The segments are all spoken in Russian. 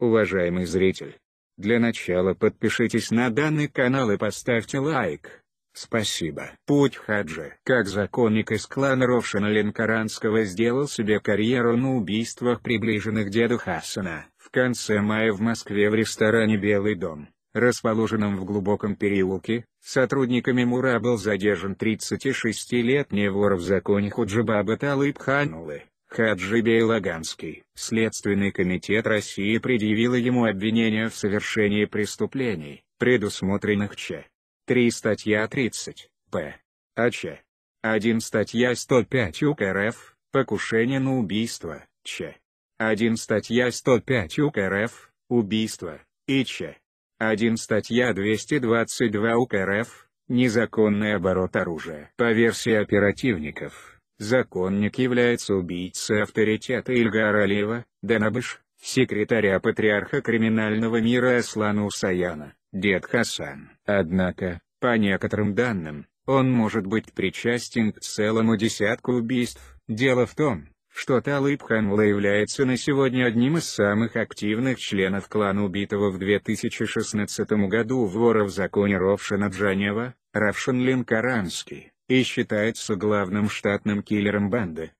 Уважаемый зритель, для начала подпишитесь на данный канал и поставьте лайк. Спасибо. Путь Хаджи. Как законник из клана Ровшина Ленкаранского сделал себе карьеру на убийствах приближенных деду Хасана. В конце мая в Москве в ресторане «Белый дом», расположенном в глубоком переулке, сотрудниками Мура был задержан 36-летний вор в законе Худжиба Баталыб Хаджи Бейлаганский. Следственный комитет России предъявило ему обвинение в совершении преступлений, предусмотренных Ч. 3 статья 30, П. АЧ. 1 статья 105 УК РФ, покушение на убийство, Ч. 1 статья 105 УК РФ, убийство, и Ч. 1 статья 222 УК РФ, незаконный оборот оружия. По версии оперативников, Законник является убийцей авторитета Ильгара Алиева, Данабыш, секретаря патриарха криминального мира Аслана Усаяна, дед Хасан. Однако, по некоторым данным, он может быть причастен к целому десятку убийств. Дело в том, что Талыб Ханула является на сегодня одним из самых активных членов клана убитого в 2016 году вора в законе Ровшана Джанева, Равшин Линкаранский и считается главным штатным киллером банды.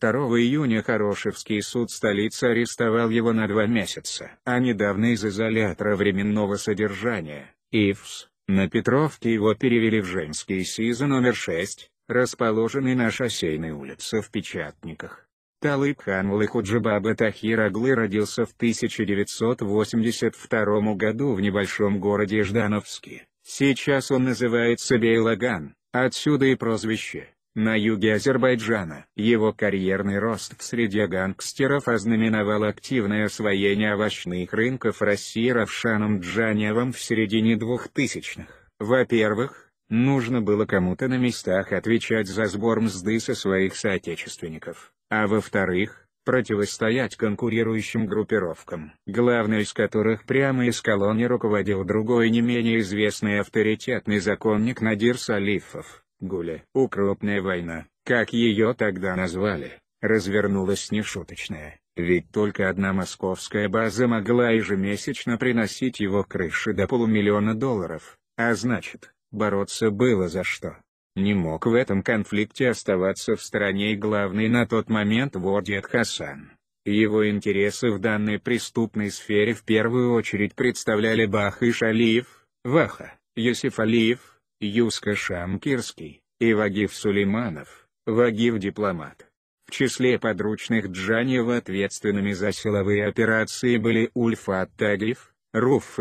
2 июня Хорошевский суд столицы арестовал его на два месяца, а недавно из изолятора временного содержания, ИФС, на Петровке его перевели в женский СИЗО номер 6, расположенный на шоссейной улице в Печатниках. Талыб хан Лыхуджибаба Тахир Аглы родился в 1982 году в небольшом городе Ждановске. Сейчас он называется Бейлаган, отсюда и прозвище, на юге Азербайджана. Его карьерный рост в среде гангстеров ознаменовал активное освоение овощных рынков России Равшаном Джаневым в середине 2000-х. Во-первых, нужно было кому-то на местах отвечать за сбор мзды со своих соотечественников, а во-вторых, противостоять конкурирующим группировкам, главной из которых прямо из колонии руководил другой не менее известный авторитетный законник Надир Салифов, Гуля. Укропная война, как ее тогда назвали, развернулась нешуточная, ведь только одна московская база могла ежемесячно приносить его крыши до полумиллиона долларов, а значит, бороться было за что не мог в этом конфликте оставаться в стороне и главный на тот момент Вордет Хасан. Его интересы в данной преступной сфере в первую очередь представляли Бах и Шалиев, Ваха, Юсиф Алиев, Юска Шамкирский, и Вагив Сулейманов, Вагив Дипломат. В числе подручных Джанева ответственными за силовые операции были Ульфа Тагиев, Руф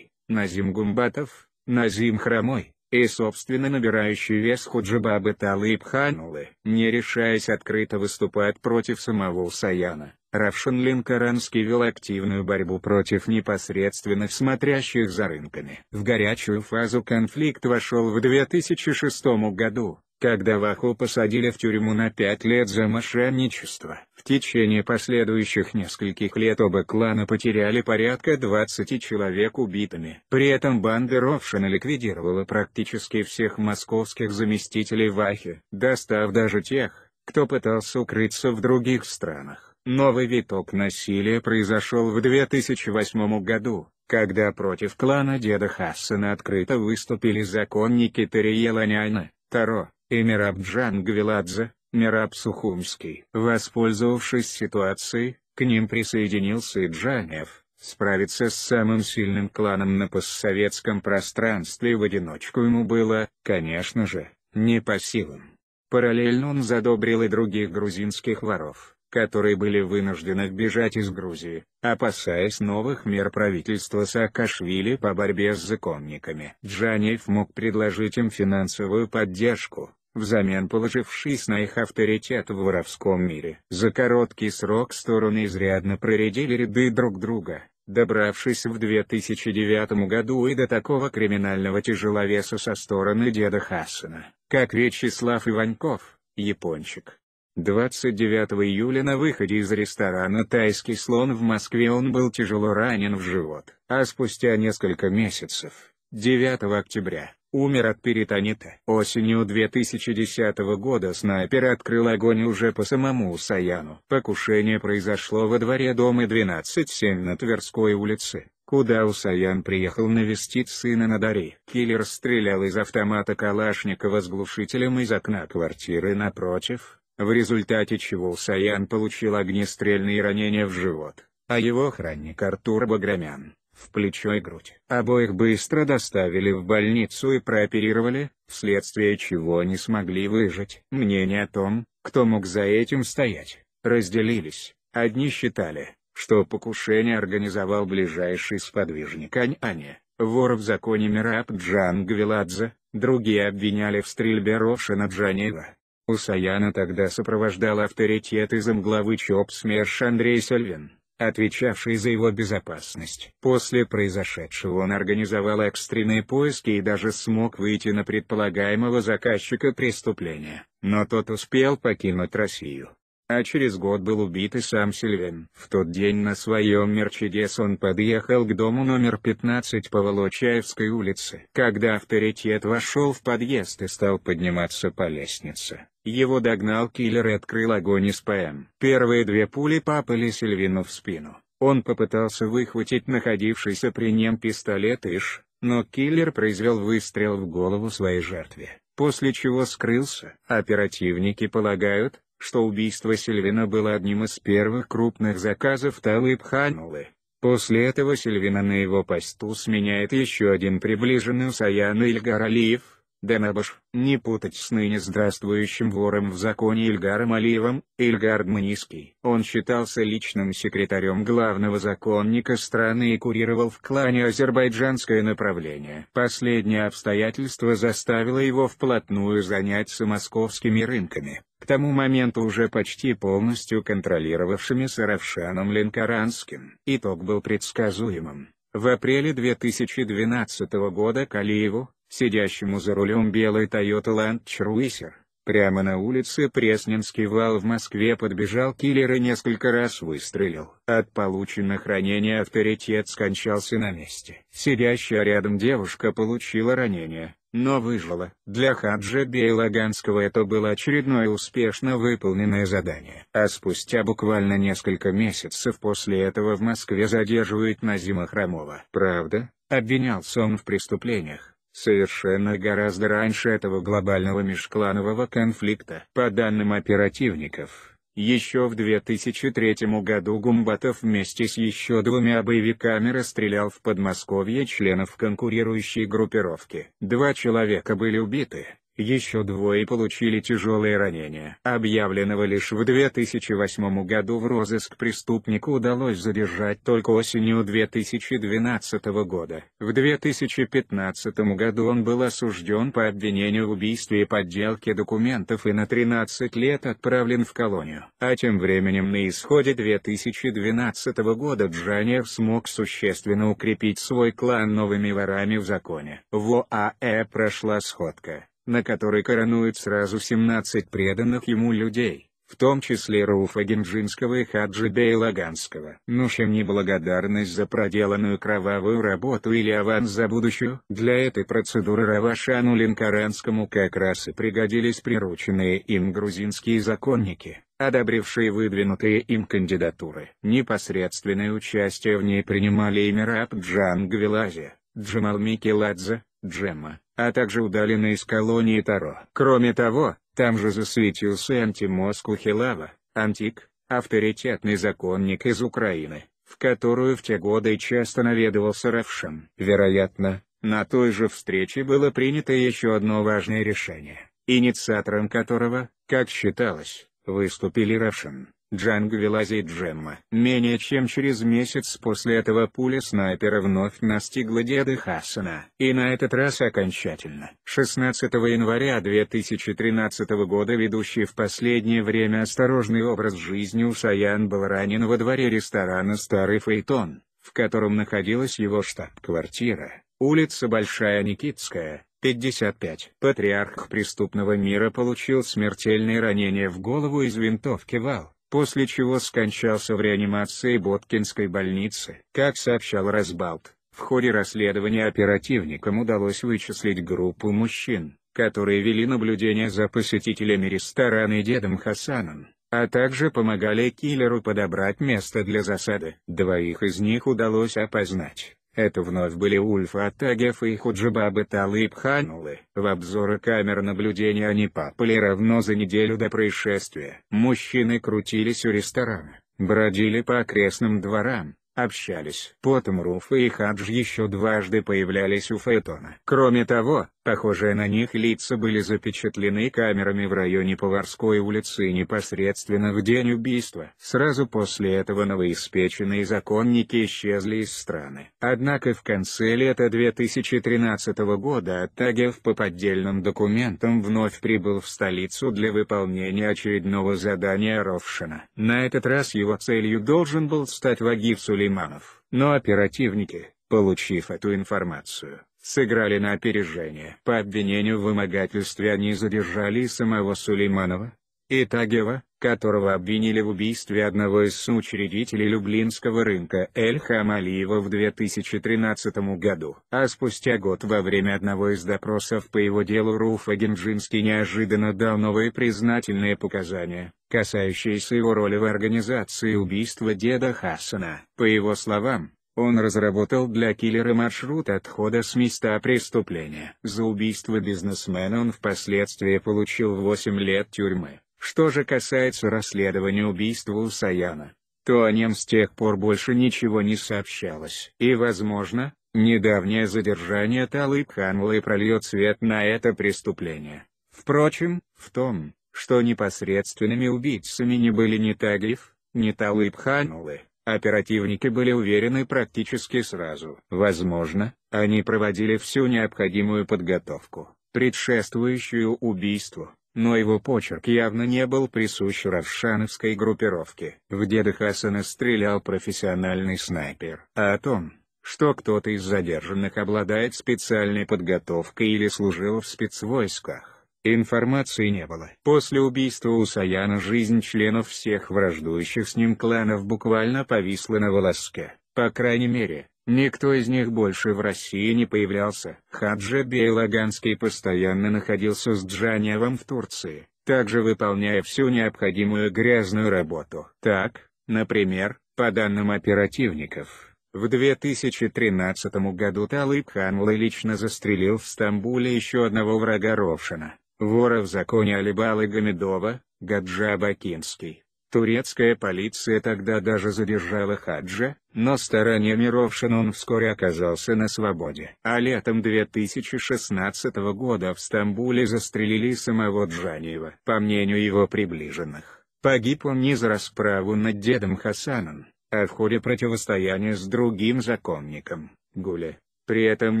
Назим Гумбатов, Назим Хромой, и собственно набирающий вес Худжиба Абаталыбханулы, не решаясь открыто выступать против самого Саяна. Равшинлин Каранский вел активную борьбу против непосредственно смотрящих за рынками. В горячую фазу конфликт вошел в 2006 году, когда Ваху посадили в тюрьму на пять лет за мошенничество. В течение последующих нескольких лет оба клана потеряли порядка 20 человек убитыми. При этом банда Ровшина ликвидировала практически всех московских заместителей Вахи, достав даже тех, кто пытался укрыться в других странах. Новый виток насилия произошел в 2008 году, когда против клана деда Хассана открыто выступили законники Тариела Няйна, Таро, Эмираб Джангвеладзе, Мираб Сухумский. Воспользовавшись ситуацией, к ним присоединился и Джанев. Справиться с самым сильным кланом на постсоветском пространстве в одиночку ему было, конечно же, не по силам. Параллельно он задобрил и других грузинских воров, которые были вынуждены бежать из Грузии, опасаясь новых мер правительства Саакашвили по борьбе с законниками. Джанеев мог предложить им финансовую поддержку, взамен положившись на их авторитет в воровском мире. За короткий срок стороны изрядно проредили ряды друг друга, добравшись в 2009 году и до такого криминального тяжеловеса со стороны деда Хасана, как Вячеслав Иваньков, япончик. 29 июля на выходе из ресторана «Тайский слон» в Москве он был тяжело ранен в живот, а спустя несколько месяцев, 9 октября, умер от перитонита. Осенью 2010 года снайпер открыл огонь уже по самому Саяну. Покушение произошло во дворе дома 127 на Тверской улице куда Усаян приехал навестить сына на даре. Киллер стрелял из автомата Калашникова с глушителем из окна квартиры напротив, в результате чего Усаян получил огнестрельные ранения в живот, а его охранник Артур Баграмян в плечо и грудь. Обоих быстро доставили в больницу и прооперировали, вследствие чего не смогли выжить. Мнение о том, кто мог за этим стоять, разделились. Одни считали, что покушение организовал ближайший сподвижник Аньане, вор в законе Мираб Джан Гвиладзе, другие обвиняли в стрельбе Рошина Джанева. Саяна тогда сопровождал авторитет из главы ЧОП СМЕРШ Андрей Сальвин отвечавший за его безопасность. После произошедшего он организовал экстренные поиски и даже смог выйти на предполагаемого заказчика преступления, но тот успел покинуть Россию. А через год был убит и сам Сильвин. В тот день на своем «Мерчедес» он подъехал к дому номер 15 по Волочаевской улице. Когда авторитет вошел в подъезд и стал подниматься по лестнице, его догнал киллер и открыл огонь из ПМ. Первые две пули попали Сильвину в спину. Он попытался выхватить находившийся при нем пистолет Иш, но киллер произвел выстрел в голову своей жертве, после чего скрылся. Оперативники полагают, что убийство Сильвина было одним из первых крупных заказов Талыб Ханулы. После этого Сильвина на его посту сменяет еще один приближенный Саян Ильгар Алиев, Денабаш, не путать с ныне здравствующим вором в законе Ильгаром Алиевым, Ильгар Дманиский. Он считался личным секретарем главного законника страны и курировал в клане азербайджанское направление. Последнее обстоятельство заставило его вплотную заняться московскими рынками, к тому моменту уже почти полностью контролировавшими Саравшаном Ленкоранским. Итог был предсказуемым. В апреле 2012 года Калиеву, сидящему за рулем белой Toyota Land Cruiser. Прямо на улице Пресненский вал в Москве подбежал киллер и несколько раз выстрелил. От полученных ранений авторитет скончался на месте. Сидящая рядом девушка получила ранение, но выжила. Для Хаджа Бейлаганского это было очередное успешно выполненное задание. А спустя буквально несколько месяцев после этого в Москве задерживают Назима Хромова. Правда, обвинялся он в преступлениях, совершенно гораздо раньше этого глобального межкланового конфликта. По данным оперативников, еще в 2003 году Гумбатов вместе с еще двумя боевиками расстрелял в Подмосковье членов конкурирующей группировки. Два человека были убиты, еще двое получили тяжелые ранения. Объявленного лишь в 2008 году в розыск преступнику удалось задержать только осенью 2012 года. В 2015 году он был осужден по обвинению в убийстве и подделке документов и на 13 лет отправлен в колонию. А тем временем на исходе 2012 года Джаниев смог существенно укрепить свой клан новыми ворами в законе. В ОАЭ прошла сходка на который коронуют сразу 17 преданных ему людей, в том числе Рауфа Генджинского и Хаджи Бейлаганского. Нушим благодарность за проделанную кровавую работу или аванс за будущую. Для этой процедуры Равашану Линкаранскому как раз и пригодились прирученные им грузинские законники одобрившие выдвинутые им кандидатуры. Непосредственное участие в ней принимали и Мираб Джангвиладзе, Джамал Микеладзе, Джема, а также удалены из колонии Таро. Кроме того, там же засветился антимозг Ухилава, антик, авторитетный законник из Украины, в которую в те годы часто наведывался Равшин. Вероятно, на той же встрече было принято еще одно важное решение, инициатором которого, как считалось, выступили Равшин, Джанго Велази Джемма. Менее чем через месяц после этого пуля снайпера вновь настигла деда Хасана. И на этот раз окончательно. 16 января 2013 года ведущий в последнее время осторожный образ жизни Усаян был ранен во дворе ресторана «Старый Фейтон», в котором находилась его штаб-квартира, улица Большая Никитская, 55. Патриарх преступного мира получил смертельное ранение в голову из винтовки ВАЛ после чего скончался в реанимации Боткинской больницы. Как сообщал Разбалт, в ходе расследования оперативникам удалось вычислить группу мужчин, которые вели наблюдение за посетителями ресторана и дедом Хасаном, а также помогали киллеру подобрать место для засады. Двоих из них удалось опознать. Это вновь были Ульфа Атагев и Худжибабы Талыб Ханулы. В обзоры камер наблюдения они попали равно за неделю до происшествия. Мужчины крутились у ресторана, бродили по окрестным дворам, общались. Потом Руфа и Хадж еще дважды появлялись у Фаэтона. Кроме того, Похожие на них лица были запечатлены камерами в районе Поварской улицы непосредственно в день убийства. Сразу после этого новоиспеченные законники исчезли из страны. Однако в конце лета 2013 года Оттагев по поддельным документам вновь прибыл в столицу для выполнения очередного задания Ровшина. На этот раз его целью должен был стать Вагив Сулейманов, но оперативники, получив эту информацию, сыграли на опережение. По обвинению в вымогательстве они задержали и самого Сулейманова, и Тагева, которого обвинили в убийстве одного из соучредителей Люблинского рынка Эльхам Алиева в 2013 году. А спустя год во время одного из допросов по его делу Руфа Генджинский неожиданно дал новые признательные показания, касающиеся его роли в организации убийства деда Хасана. По его словам, он разработал для киллера маршрут отхода с места преступления. За убийство бизнесмена он впоследствии получил 8 лет тюрьмы. Что же касается расследования убийства Усаяна, то о нем с тех пор больше ничего не сообщалось. И возможно, недавнее задержание Талыб Ханлы прольет свет на это преступление. Впрочем, в том, что непосредственными убийцами не были ни Тагиев, ни Талыб Ханулы, Оперативники были уверены практически сразу. Возможно, они проводили всю необходимую подготовку, предшествующую убийству, но его почерк явно не был присущ равшановской группировке. В деда Хасана стрелял профессиональный снайпер. А о том, что кто-то из задержанных обладает специальной подготовкой или служил в спецвойсках, Информации не было. После убийства Усаяна жизнь членов всех враждующих с ним кланов буквально повисла на волоске. По крайней мере, никто из них больше в России не появлялся. Хаджа Бейлаганский постоянно находился с Джаневом в Турции, также выполняя всю необходимую грязную работу. Так, например, по данным оперативников, в 2013 году Талыб Ханлы лично застрелил в Стамбуле еще одного врага Ровшина, Вора в законе Алибалы Гамедова, Гаджа Бакинский. Турецкая полиция тогда даже задержала Хаджа, но стараниями Ровшина он вскоре оказался на свободе. А летом 2016 года в Стамбуле застрелили самого Джаниева. По мнению его приближенных, погиб он не за расправу над дедом Хасаном, а в ходе противостояния с другим законником, Гуле. При этом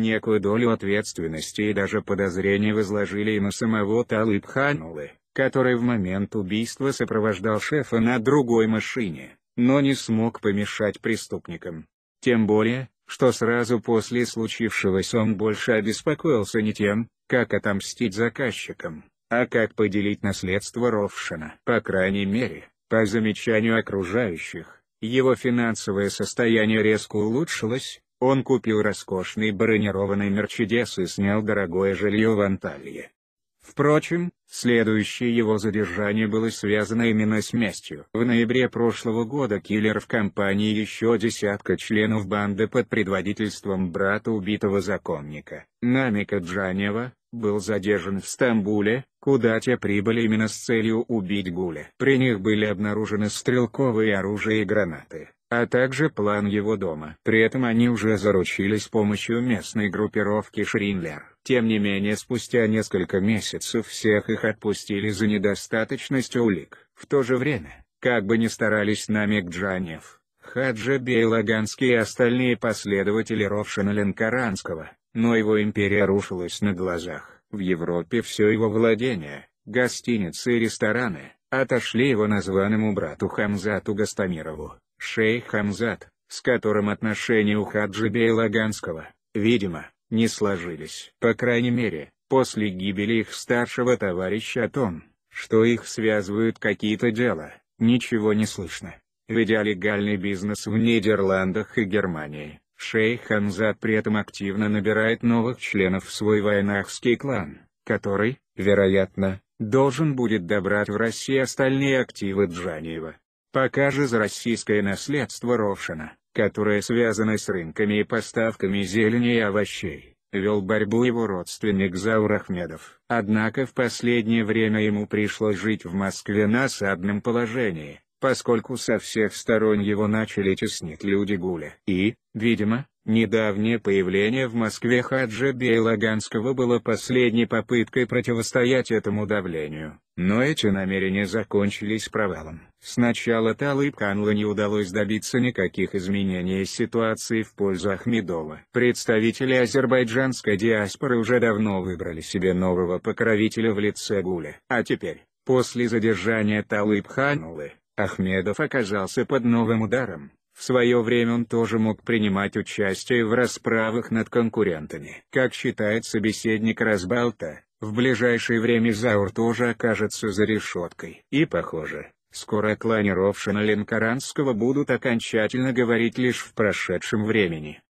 некую долю ответственности и даже подозрений возложили и на самого Талыб Ханулы, который в момент убийства сопровождал шефа на другой машине, но не смог помешать преступникам. Тем более, что сразу после случившегося он больше обеспокоился не тем, как отомстить заказчикам, а как поделить наследство Ровшина. По крайней мере, по замечанию окружающих, его финансовое состояние резко улучшилось, он купил роскошный бронированный Мерчедес и снял дорогое жилье в Анталье. Впрочем, следующее его задержание было связано именно с местью. В ноябре прошлого года киллер в компании еще десятка членов банды под предводительством брата убитого законника, Намика Джанева, был задержан в Стамбуле, куда те прибыли именно с целью убить Гуля. При них были обнаружены стрелковые оружие и гранаты а также план его дома. При этом они уже заручились помощью местной группировки Шринлер. Тем не менее спустя несколько месяцев всех их отпустили за недостаточность улик. В то же время, как бы ни старались намек Гджанев, Хаджа Бейлаганский и остальные последователи Ровшина Ленкаранского, но его империя рушилась на глазах. В Европе все его владения, гостиницы и рестораны, отошли его названному брату Хамзату Гастамирову. Шейх Амзат, с которым отношения у Хаджибе и Лаганского, видимо, не сложились. По крайней мере, после гибели их старшего товарища о том, что их связывают какие-то дела, ничего не слышно. Ведя легальный бизнес в Нидерландах и Германии, шейх Хамзат при этом активно набирает новых членов в свой войнахский клан, который, вероятно, должен будет добрать в России остальные активы Джаниева. Пока же за российское наследство Ровшина, которое связано с рынками и поставками зелени и овощей, вел борьбу его родственник Заур Ахмедов. Однако в последнее время ему пришлось жить в Москве на осадном положении, поскольку со всех сторон его начали теснить люди Гуля. И, видимо, Недавнее появление в Москве Хаджа Бейлаганского было последней попыткой противостоять этому давлению, но эти намерения закончились провалом. Сначала Талыб Канла не удалось добиться никаких изменений ситуации в пользу Ахмедова. Представители азербайджанской диаспоры уже давно выбрали себе нового покровителя в лице Гуля. А теперь, после задержания Талыб Ханулы, Ахмедов оказался под новым ударом. В свое время он тоже мог принимать участие в расправах над конкурентами. Как считает собеседник Разбалта, в ближайшее время Заур тоже окажется за решеткой. И похоже, скоро на Ленкаранского будут окончательно говорить лишь в прошедшем времени.